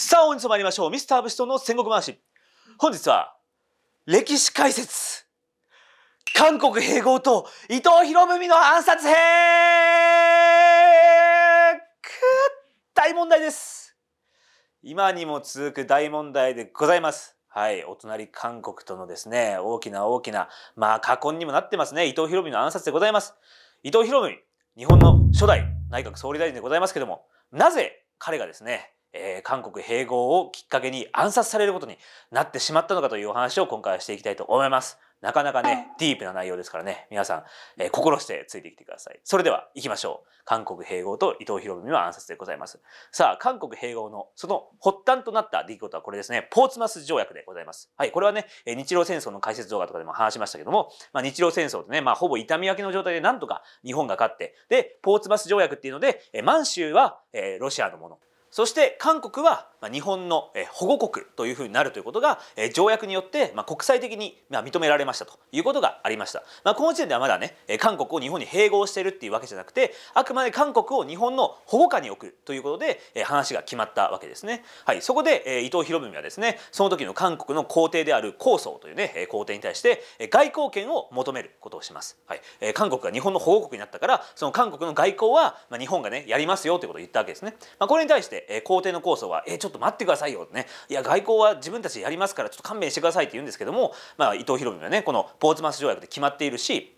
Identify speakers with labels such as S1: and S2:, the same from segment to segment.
S1: さあ本日も参りましょうミスター武士との戦国回し本日は歴史解説韓国併合と伊藤博文の暗殺編大問題です今にも続く大問題でございますはい、お隣韓国とのですね大きな大きなまあ過婚にもなってますね伊藤博文の暗殺でございます伊藤博文日本の初代内閣総理大臣でございますけどもなぜ彼がですねえー、韓国併合をきっかけに暗殺されることになってしまったのかというお話を今回はしていきたいと思います。なかなかね、ディープな内容ですからね、皆さん、えー、心してついてきてください。それでは行きましょう。韓国併合と伊藤博文は暗殺でございます。さあ、韓国併合のその発端となった出来事はこれですね、ポーツマス条約でございます。はい、これはね、日露戦争の解説動画とかでも話しましたけども、まあ、日露戦争でね、まあ、ほぼ痛み分けの状態でなんとか日本が勝って、で、ポーツマス条約っていうので、満州は、えー、ロシアのもの、そして韓国は日本の保護国というふうになるということが条約によって国際的に認められましたということがありました、まあ、この時点ではまだね韓国を日本に併合しているっていうわけじゃなくてあくまで韓国を日本の保護下に置くということで話が決まったわけですね、はい、そこで伊藤博文はですねその時の韓国の皇帝である皇宗というね皇帝に対して外交権を求めることをします、はい、韓国が日本の保護国になったからその韓国の外交は日本がねやりますよということを言ったわけですね、まあ、これに対してて、えー、皇帝の構想は「えー、ちょっと待ってくださいよ」ね「いや外交は自分たちでやりますからちょっと勘弁してください」って言うんですけども、まあ、伊藤博文はねこのポーツマス条約で決まっているし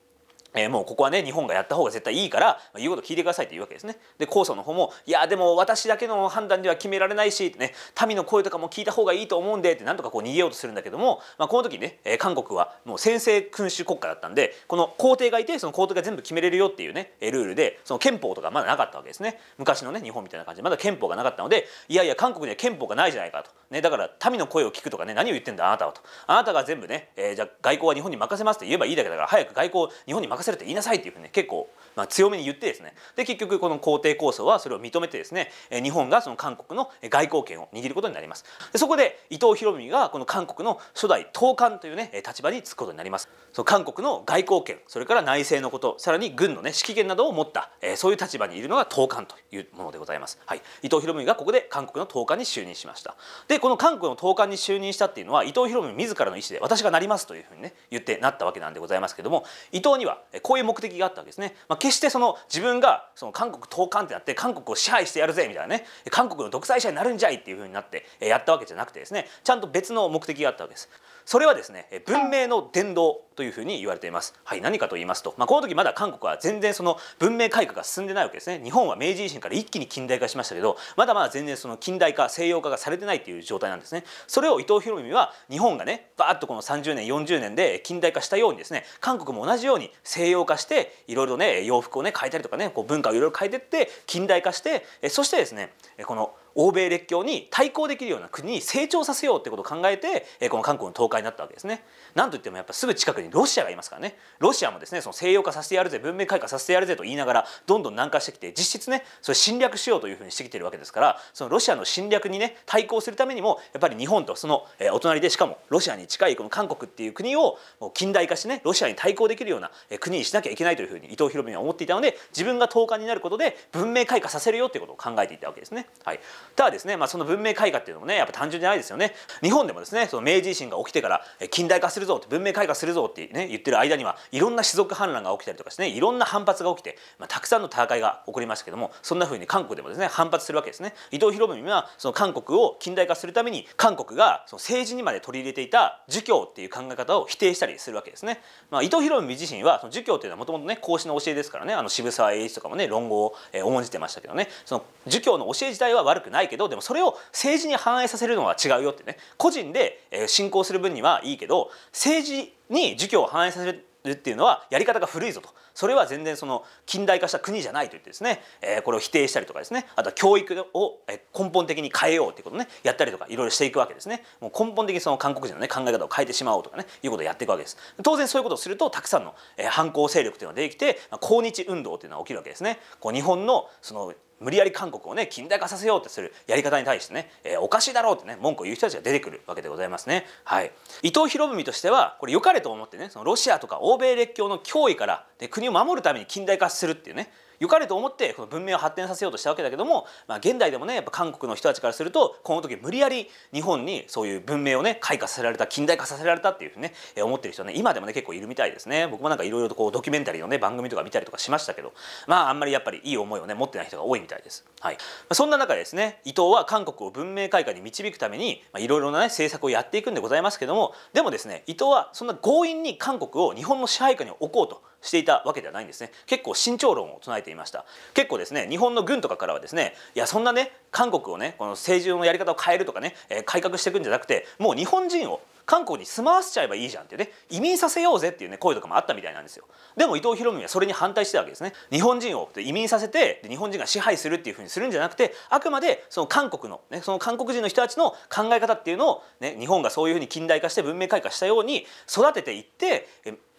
S1: えー、もうここはね日本がやった方が絶対いいから、まあ、言うこと聞いてくださいというわけですね。で控訴の方も「いやでも私だけの判断では決められないし」ね「民の声とかも聞いた方がいいと思うんで」ってなんとかこう逃げようとするんだけども、まあ、この時ね、えー、韓国はもう先制君主国家だったんでこの皇帝がいてその皇帝が全部決めれるよっていうねルールでその憲法とかまだなかったわけですね昔のね日本みたいな感じでまだ憲法がなかったのでいやいや韓国には憲法がないじゃないかと、ね、だから民の声を聞くとかね何を言ってんだあなたはとあなたが全部ね、えー、じゃあ外交は日本に任せますって言えばいいだけだから早く外交日本に任せ任せるって言いなさいっていうふうに、ね、結構、まあ、強めに言ってですねで結局この皇帝構想はそれを認めてですね日本がその韓国の外交権を握ることになりますでそこで伊藤博文がこの韓国の初代統監というね立場につくことになりますその韓国の外交権それから内政のことさらに軍のね指揮権などを持った、えそういう立場にいるのが統監というものでございます、はい、伊藤博文がここで韓国の統監に就任しましたでこの韓国の統監に就任したっていうのは伊藤博文自らの意思で私がなりますというふうにね言ってなったわけなんでございますけども伊藤にはこういう目的があったわけですね、まあ、決してその自分がその韓国統監ってなって韓国を支配してやるぜみたいなね韓国の独裁者になるんじゃいっていうふうになってやったわけじゃなくてですねちゃんと別の目的があったわけです。それはですね文明の伝道というふうに言われています。はい、何かと言いますと、まあ、この時まだ韓国は全然その文明改革が進んでないわけですね。日本は明治維新から一気に近代化しましたけど、まだまだ全然その近代化西洋化がされてないという状態なんですね。それを伊藤博文は日本がねバーッとこの30年40年で近代化したようにですね、韓国も同じように西洋化していろいろね洋服をね変えたりとかねこう文化をいろいろ変えてって近代化して、そしてですねこの欧米列強に対抗できるような国に成長させようってことを考えてこの韓国の倒壊になったわけですね。なんといってもやっぱすぐ近くにロシアがいますからねロシアもですねその西洋化させてやるぜ文明開化させてやるぜと言いながらどんどん南下してきて実質ねそれ侵略しようというふうにしてきてるわけですからそのロシアの侵略にね対抗するためにもやっぱり日本とそのお隣でしかもロシアに近いこの韓国っていう国を近代化してねロシアに対抗できるような国にしなきゃいけないというふうに伊藤博文は思っていたので自分が投0になることで文明開化させるよっていうことを考えていたわけですね。はいただですね、まあ、その文明開化っていうのもねやっぱ単純じゃないですよね日本でもですねその明治維新が起きてから近代化するぞって文明開化するぞって、ね、言ってる間にはいろんな種族反乱が起きたりとかですねいろんな反発が起きて、まあ、たくさんの戦いが起こりましたけどもそんな風に韓国でもですね反発するわけですね伊藤博文はその韓国を近代化するために韓国がその政治にまで取り入れていた儒教っていう考え方を否定したりするわけですね、まあ、伊藤博文自身はその儒教っていうのはもともとね孔子の教えですからねあの渋沢栄一とかもね論語を重んじてましたけどねその儒教の教え自体は悪くくないけどでもそれを政治に反映させるのは違うよってね個人で信仰する分にはいいけど政治に儒教を反映させるっていうのはやり方が古いぞとそれは全然その近代化した国じゃないと言ってですね、えこれを否定したりとかですねあとは教育を根本的に変えようっていうことねやったりとかいろいろしていくわけですねもう根本的にその韓国人のね考え方を変えてしまおうとかねいうことをやっていくわけです当然そういうことをするとたくさんの反抗勢力っていうのができて抗日運動っていうのは起きるわけですねこう日本のその無理やり韓国をね近代化させようとするやり方に対してね、えー、おかしいだろうってね文句を言う人たちが出てくるわけでございますね。はい、伊藤博文としてはこれ良かれと思ってねそのロシアとか欧米列強の脅威からで国を守るために近代化するっていうね良かれと思ってこの文明を発展させようとしたわけだけども、まあ、現代でもねやっぱ韓国の人たちからするとこの時無理やり日本にそういう文明をね開花させられた近代化させられたっていうふうにね思ってる人ね今でもね結構いるみたいですね僕もなんかいろいろとこうドキュメンタリーのね番組とか見たりとかしましたけどまああんまりやっぱりいい思いをね持ってない人が多いみたいです。はい、そんな中ですね伊藤は韓国を文明開化に導くためにいろいろなね政策をやっていくんでございますけどもでもですね伊藤はそんな強引に韓国を日本の支配下に置こうとしていたわけではないんですね結構慎重論を唱えていました結構ですね日本の軍とかからはですねいやそんなね韓国をねこの政治のやり方を変えるとかね、えー、改革していくんじゃなくてもう日本人を韓国に住まわせちゃえばいいじゃんってね移民させようぜっていうね声とかもあったみたいなんですよでも伊藤博文はそれに反対してたわけですね日本人を移民させて日本人が支配するっていう風にするんじゃなくてあくまでその韓国のねその韓国人の人たちの考え方っていうのをね日本がそういうふうに近代化して文明開化したように育てていって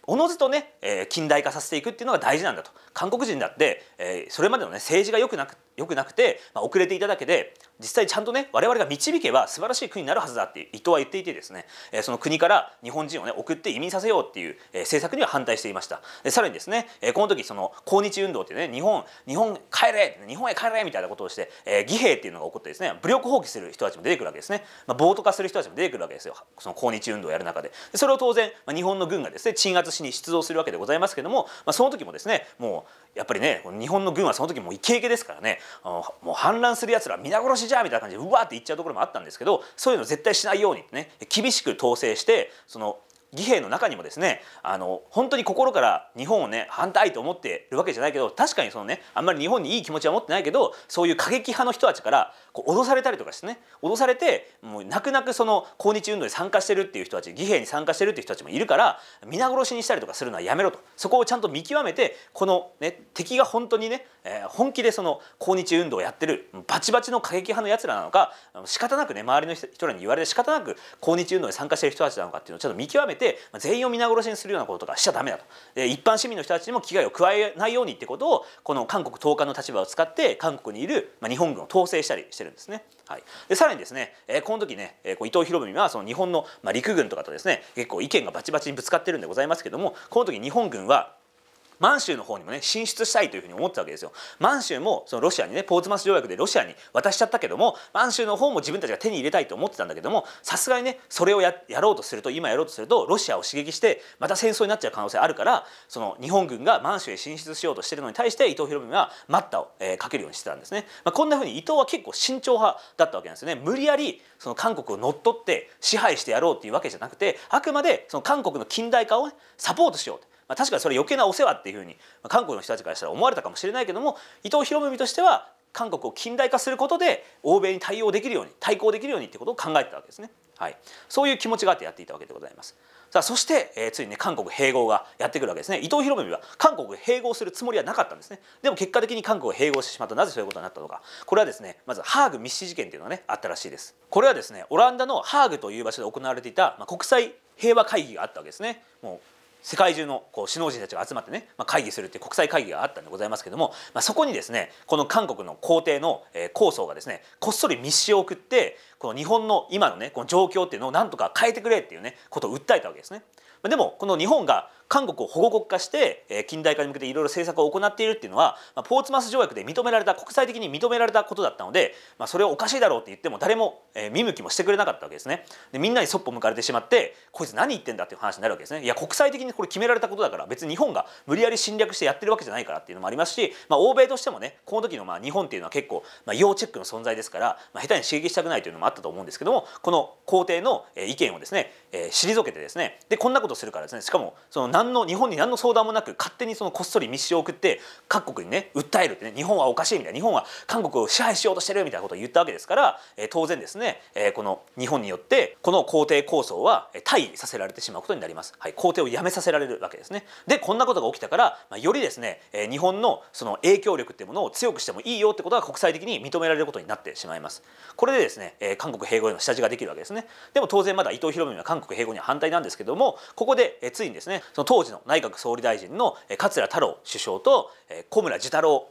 S1: おのずとね、えー、近代化させていくっていうのが大事なんだと韓国人だって、えー、それまでの、ね、政治がよくなくよくなくて、まあ、遅れていただけで実際ちゃんとね我々が導けば素晴らしい国になるはずだって伊藤は言っていてですねその国から日本人をね送って移民させようっていう政策には反対していましたさらにですねこの時その抗日運動ってね日本日本帰れ日本へ帰れみたいなことをして義兵っていうのが起こってですね武力放棄する人たちも出てくるわけですね、まあ、暴徒化する人たちも出てくるわけですよその抗日運動をやる中でそれを当然日本の軍がですね鎮圧しに出動するわけでございますけども、まあ、その時もですねもうやっぱりね日本の軍はその時もイケイケですからねもう反乱するやつら皆殺ししじゃみたいな感じでうわって言っちゃうところもあったんですけどそういうの絶対しないようにってね厳しく統制してその義兵の中にもですねあの本当に心から日本をね反対と思ってるわけじゃないけど確かにそのねあんまり日本にいい気持ちは持ってないけどそういう過激派の人たちからこう脅されたりとかしてね脅されてもう泣く泣くその抗日運動に参加してるっていう人たち義兵に参加してるっていう人たちもいるから皆殺しにしたりとかするのはやめろとそこをちゃんと見極めてこの、ね、敵が本当にね、えー、本気でその抗日運動をやってるバチバチの過激派のやつらなのか仕方なくね周りの人らに言われて仕方なく抗日運動に参加してる人たちなのかっていうのをちょっと見極めてて全員を皆殺しにするようなこととかしちゃダメだと一般市民の人たちにも危害を加えないようにってことをこの韓国統監の立場を使って韓国にいる日本軍を統制したりしてるんですね。はい、でさらにですね、えこの時ね、えー、伊藤博文はその日本の、ま陸軍とかとですね結構意見がバチバチにぶつかってるんでございますけどもこの時日本軍は満州の方にもね進出したいというふうに思ってたわけですよ満州もそのロシアにねポーツマス条約でロシアに渡しちゃったけども満州の方も自分たちが手に入れたいと思ってたんだけどもさすがにねそれをややろうとすると今やろうとするとロシアを刺激してまた戦争になっちゃう可能性あるからその日本軍が満州へ進出しようとしてるのに対して伊藤博文は待ったを、えー、かけるようにしてたんですね、まあ、こんなふうに伊藤は結構慎重派だったわけなんですよね無理やりその韓国を乗っ取って支配してやろうっていうわけじゃなくてあくまでその韓国の近代化を、ね、サポートしようとまあ、確かにそれ余計なお世話っていうふうに、まあ、韓国の人たちからしたら思われたかもしれないけども伊藤博文としては韓国を近代化することで欧米に対応できるように対抗できるようにってことを考えてたわけですね、はい、そういう気持ちがあってやっていたわけでございますさあそして、えー、ついにね韓国併合がやってくるわけですね伊藤博文は韓国併合するつもりはなかったんですねでも結果的に韓国を併合してしまったなぜそういうことになったのかこれはですねまずハーグ密使事件っていうのがねあったらしいですこれはですねオランダのハーグという場所で行われていた、まあ、国際平和会議があったわけですねもう世界中のこう首脳陣たちが集まってね、まあ、会議するっていう国際会議があったんでございますけども、まあ、そこにですねこの韓国の皇帝の構想がですねこっそり密使を送ってこの日本の今のねこの状況っていうのをなんとか変えてくれっていうねことを訴えたわけですね。でもこの日本が韓国を保護国化して、え近代化に向けていろいろ政策を行っているっていうのは、まポーツマス条約で認められた国際的に認められたことだったので、まあ、それはおかしいだろうって言っても誰も、え見向きもしてくれなかったわけですね。でみんなにそっぽ向かれてしまってこいつ何言ってんだっていう話になるわけですね。いや国際的にこれ決められたことだから別に日本が無理やり侵略してやってるわけじゃないからっていうのもありますし、まあ、欧米としてもねこの時のまあ日本っていうのは結構、まあ、要チェックの存在ですから、まあ、下手に刺激したくないというのもあったと思うんですけどもこの皇帝の意見をですね、えー、退けてですねでこんなことするからですねしかもそのの日本に何の相談もなく勝手にそのこっそり密書を送って各国にね訴えるってね日本はおかしいみたいな日本は韓国を支配しようとしてるみたいなことを言ったわけですから、えー、当然ですね、えー、この日本によってこの皇帝構想は退位させられてしまうことになります、はい、皇帝を辞めさせられるわけですねでこんなことが起きたから、まあ、よりですね、えー、日本のその影響力っていうものを強くしてもいいよってことが国際的に認められることになってしまいますこれでですね、えー、韓国併合への下地ができるわけですねでも当然まだ伊藤博文は韓国併合には反対なんですけどもここで、えー、ついにですねその当時の内閣総理大臣の桂太郎首相と小村寿太郎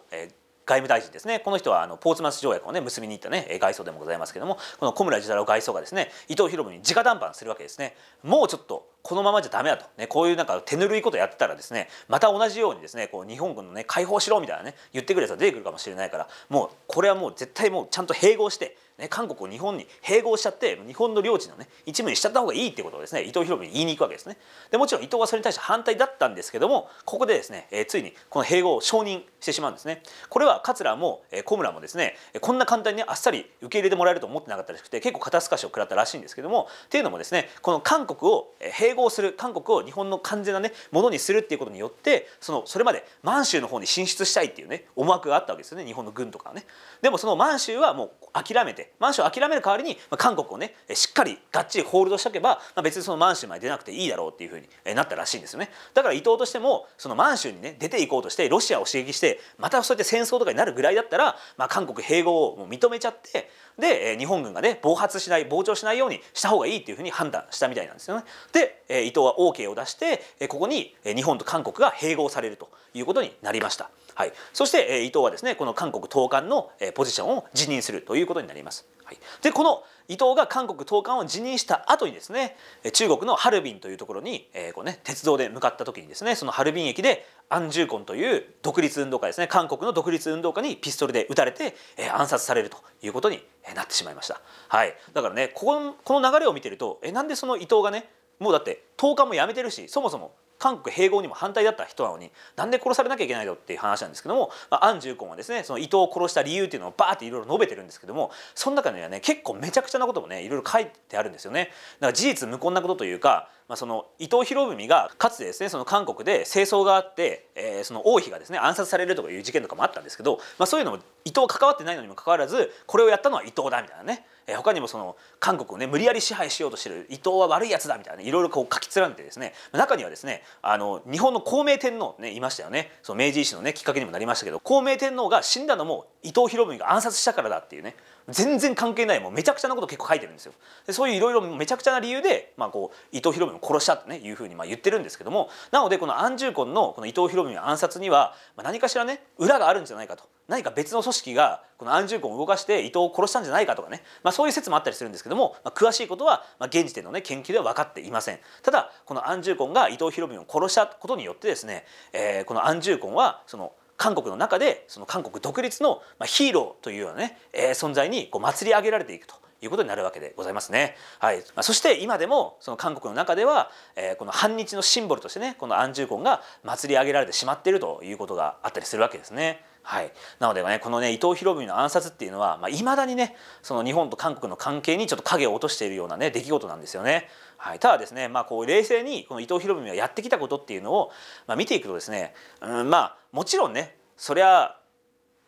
S1: 外務大臣ですねこの人はあのポーツマス条約をね結びに行ったね外相でもございますけどもこの小村寿太郎外相がですね伊藤博文に直談判するわけですねもうちょっとこのままじゃダメだと、ね、こういうなんか手ぬるいことやってたらですねまた同じようにですねこう日本軍のね解放しろみたいなね言ってくるやつが出てくるかもしれないからもうこれはもう絶対もうちゃんと併合して、ね、韓国を日本に併合しちゃって日本の領地のね一部にしちゃった方がいいってことをですね伊藤博文に言いに行くわけですね。でもちろん伊藤はそれに対して反対だったんですけどもここでですね、えー、ついにこの併合を承認してしまうんですね。これは桂も、えー、小村もですねこんな簡単にあっさり受け入れてもらえると思ってなかったらしくて結構肩透かしを食らったらしいんですけどもっていうのもですねこの韓国を併併合する韓国を日本の完全な、ね、ものにするっていうことによってそのそれまで満州の方に進出したいっていうね思惑があったわけですよね日本の軍とかはね。でもその満州はもう諦めて満州を諦める代わりに韓国をねしっかりがっちりホールドしとけば、まあ、別にその満州まで出なくていいだろうっていうふうになったらしいんですよね。だから伊藤としてもその満州にね出ていこうとしてロシアを刺激してまたそうやって戦争とかになるぐらいだったら、まあ、韓国併合をもう認めちゃってで日本軍がね暴発しない膨張しないようにした方がいいっていうふうに判断したみたいなんですよね。で伊藤は OK を出してここに日本と韓国が併合されるということになりました。はい、そして伊藤はですねこの韓国統監のポジションを辞任するということになります。はい、でこの伊藤が韓国統監を辞任した後にですね中国のハルビンというところに、えこうね、鉄道で向かった時にですねそのハルビン駅でアン・ジューコンという独立運動家ですね韓国の独立運動家にピストルで撃たれて、え暗殺されるということになってしまいました。はい、だからねこのこの流れを見てるとえなんでその伊藤がねもうだって10日も辞めてるしそもそも韓国併合にも反対だった人なのになんで殺されなきゃいけないのっていう話なんですけども、まあ、アン・ジュンはですねその伊藤を殺した理由っていうのをバーっていろいろ述べてるんですけどもその中にはね結構めちゃくちゃなこともねいろいろ書いてあるんですよね。だから事実無根なことというか、まあ、その伊藤博文がかつてですねその韓国で戦争があって、えー、その王妃がですね暗殺されるとかいう事件とかもあったんですけど、まあ、そういうのも伊藤関わってないのにもかかわらずこれをやったのは伊藤だみたいなねえー、他にもその韓国をね無理やり支配しようとしてる伊藤は悪いやつだみたいないろいろこう書き連ねてですね中にはですねあの日本の孝明天皇ねいましたよねその明治維新のねきっかけにもなりましたけど孝明天皇が死んだのも伊藤博文が暗殺したからだっていうね全然関係ないもうめちゃくちゃなこと結構書いてるんですよ。でそういういろいろめちゃくちゃな理由で、まあ、こう伊藤博文を殺したってねいうふうにまあ言ってるんですけどもなのでこの安住婚のこの伊藤博文暗殺には、まあ、何かしらね裏があるんじゃないかと何か別の組織がこの安住君を動かして伊藤を殺したんじゃないかとかね、まあ、そういう説もあったりするんですけども、まあ、詳しいことは、まあ、現時点の、ね、研究では分かっていませんただこの安住君が伊藤博文を殺したことによってですね、えー、この安住君はその韓国の中でその韓国独立のヒーローというようなね、えー、存在にこう祭り上げられていくということになるわけでございますね。はい、そして今でもその韓国の中では、えー、この反日のシンボルとしてねこの安住婚が祭り上げられてしまっているということがあったりするわけですね。はい、なのでねこのね伊藤博文の暗殺っていうのは、まあ、だにねその日本と韓国の関係にちょっと影を落としているようなね出来事なんですよね。はい、ただですね、まあ、こう冷静にこの伊藤博文がやってきたことっていうのを、まあ、見ていくとですね、うん、まあもちろんねそりゃ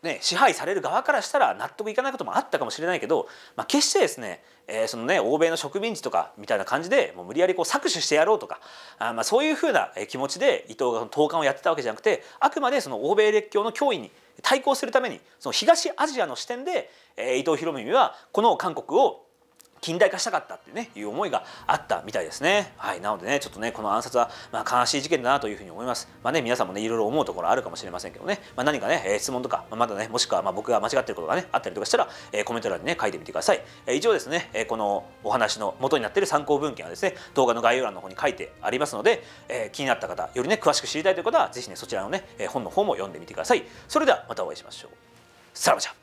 S1: ね、支配される側からしたら納得いかないこともあったかもしれないけど、まあ、決してですね,、えー、そのね欧米の植民地とかみたいな感じでもう無理やりこう搾取してやろうとかあまあそういうふうな気持ちで伊藤が投函をやってたわけじゃなくてあくまでその欧米列強の脅威に対抗するためにその東アジアの視点で、えー、伊藤博文はこの韓国を近代化したかったってねいう思いがあったみたいですね。はい、なのでねちょっとねこの暗殺はまあ悲しい事件だなというふうに思います。まあね皆さんもねいろいろ思うところあるかもしれませんけどね、まあ、何かね、え質問とか、まあ、まだねもしくはま僕が間違ってることがねあったりとかしたら、えコメント欄にね書いてみてください。え以上ですね、えこのお話の元になっている参考文献はですね動画の概要欄の方に書いてありますので、え気になった方よりね詳しく知りたいという方は是非ねそちらのね本の方も読んでみてください。それではまたお会いしましょう。さらばじゃ。